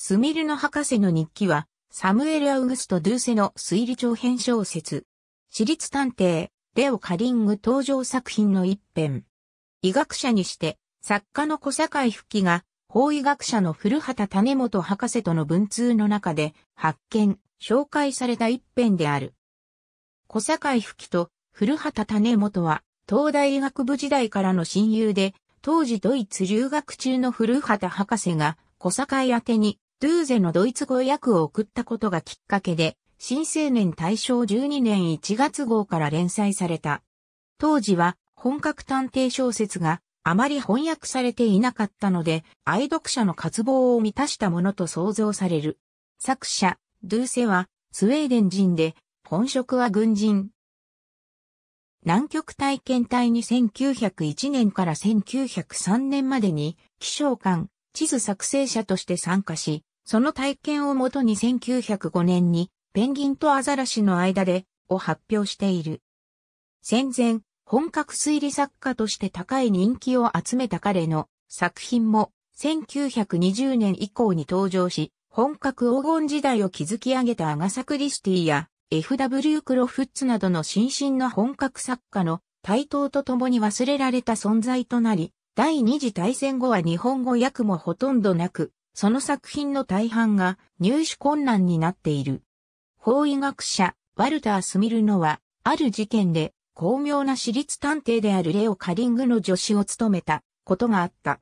スミルの博士の日記は、サムエル・アウグスト・ドゥーセの推理長編小説。私立探偵、レオ・カリング登場作品の一編。医学者にして、作家の小坂井吹が、法医学者の古畑種本博士との文通の中で、発見、紹介された一編である。小坂井吹と古畑種本は、東大医学部時代からの親友で、当時ドイツ留学中の古畑博士が、小坂井宛にドゥーゼのドイツ語訳を送ったことがきっかけで、新青年大正12年1月号から連載された。当時は本格探偵小説があまり翻訳されていなかったので、愛読者の渇望を満たしたものと想像される。作者、ドゥーセはスウェーデン人で、本職は軍人。南極体験隊に1901年から1903年までに、気象官、地図作成者として参加し、その体験をもとに1905年にペンギンとアザラシの間でを発表している。戦前、本格推理作家として高い人気を集めた彼の作品も1920年以降に登場し、本格黄金時代を築き上げたアガサ・クリスティや F.W. クロフッツなどの新進の本格作家の台頭とともに忘れられた存在となり、第二次大戦後は日本語訳もほとんどなく、その作品の大半が入手困難になっている。法医学者、ワルター・スミルノは、ある事件で、巧妙な私立探偵であるレオ・カリングの助手を務めたことがあった。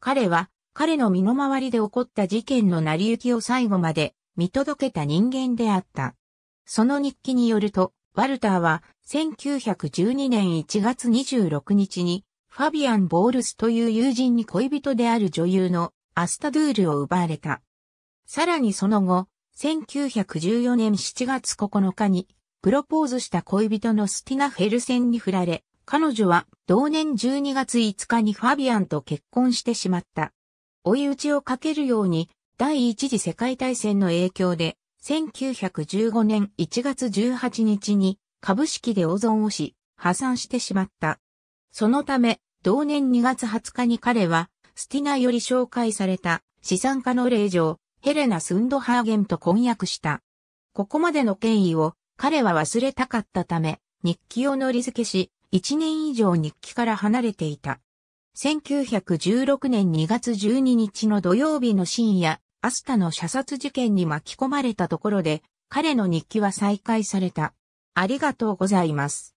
彼は、彼の身の回りで起こった事件の成り行きを最後まで見届けた人間であった。その日記によると、ワルターは1912年1月26日にファビアン・ボールスという友人に恋人である女優のアスタドゥールを奪われた。さらにその後、1914年7月9日に、プロポーズした恋人のスティナ・フェルセンに振られ、彼女は同年12月5日にファビアンと結婚してしまった。追い打ちをかけるように、第一次世界大戦の影響で、1915年1月18日に株式でオゾンをし、破産してしまった。そのため、同年2月20日に彼はスティナより紹介された資産家の令嬢、ヘレナ・スンドハーゲンと婚約した。ここまでの権威を彼は忘れたかったため、日記を乗り付けし、1年以上日記から離れていた。1916年2月12日の土曜日の深夜、アスタの射殺事件に巻き込まれたところで、彼の日記は再開された。ありがとうございます。